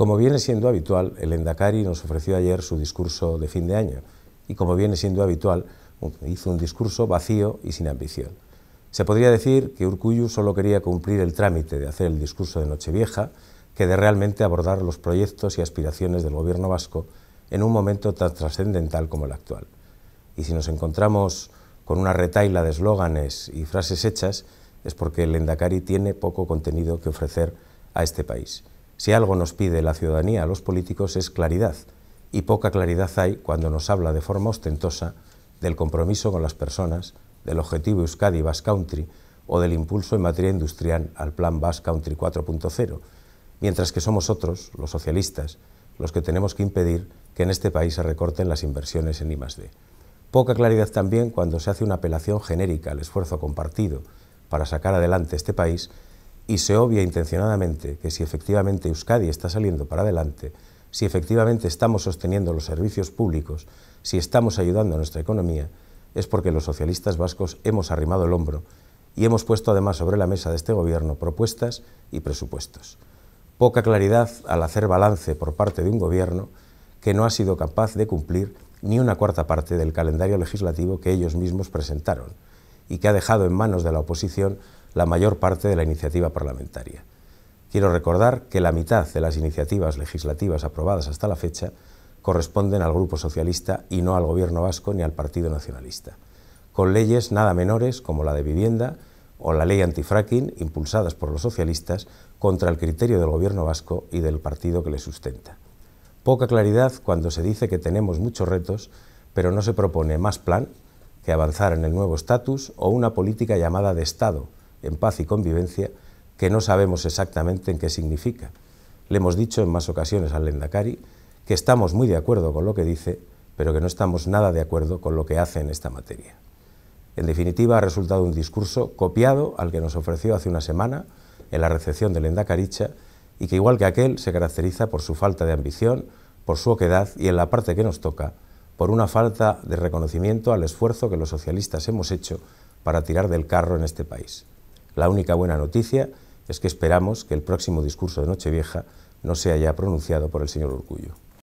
Como viene siendo habitual, el Endacari nos ofreció ayer su discurso de fin de año y como viene siendo habitual, hizo un discurso vacío y sin ambición. Se podría decir que Urcuyu solo quería cumplir el trámite de hacer el discurso de Nochevieja que de realmente abordar los proyectos y aspiraciones del gobierno vasco en un momento tan trascendental como el actual. Y si nos encontramos con una retaila de eslóganes y frases hechas, es porque el Endacari tiene poco contenido que ofrecer a este país. Si algo nos pide la ciudadanía a los políticos es claridad, y poca claridad hay cuando nos habla de forma ostentosa del compromiso con las personas, del objetivo Euskadi Basque Country o del impulso en materia industrial al plan Basque Country 4.0, mientras que somos otros, los socialistas, los que tenemos que impedir que en este país se recorten las inversiones en I+D. Poca claridad también cuando se hace una apelación genérica al esfuerzo compartido para sacar adelante este país y se obvia intencionadamente que si efectivamente Euskadi está saliendo para adelante, si efectivamente estamos sosteniendo los servicios públicos, si estamos ayudando a nuestra economía, es porque los socialistas vascos hemos arrimado el hombro y hemos puesto además sobre la mesa de este Gobierno propuestas y presupuestos. Poca claridad al hacer balance por parte de un Gobierno que no ha sido capaz de cumplir ni una cuarta parte del calendario legislativo que ellos mismos presentaron y que ha dejado en manos de la oposición la mayor parte de la iniciativa parlamentaria. Quiero recordar que la mitad de las iniciativas legislativas aprobadas hasta la fecha corresponden al Grupo Socialista y no al Gobierno vasco ni al Partido Nacionalista, con leyes nada menores como la de vivienda o la ley antifracking impulsadas por los socialistas contra el criterio del Gobierno vasco y del partido que le sustenta. Poca claridad cuando se dice que tenemos muchos retos, pero no se propone más plan que avanzar en el nuevo estatus o una política llamada de Estado, en paz y convivencia, que no sabemos exactamente en qué significa. Le hemos dicho en más ocasiones al Lendakari que estamos muy de acuerdo con lo que dice, pero que no estamos nada de acuerdo con lo que hace en esta materia. En definitiva, ha resultado un discurso copiado al que nos ofreció hace una semana en la recepción del Lendakaricha y que, igual que aquel, se caracteriza por su falta de ambición, por su oquedad y, en la parte que nos toca, por una falta de reconocimiento al esfuerzo que los socialistas hemos hecho para tirar del carro en este país. La única buena noticia es que esperamos que el próximo discurso de Nochevieja no sea ya pronunciado por el señor Orgullo.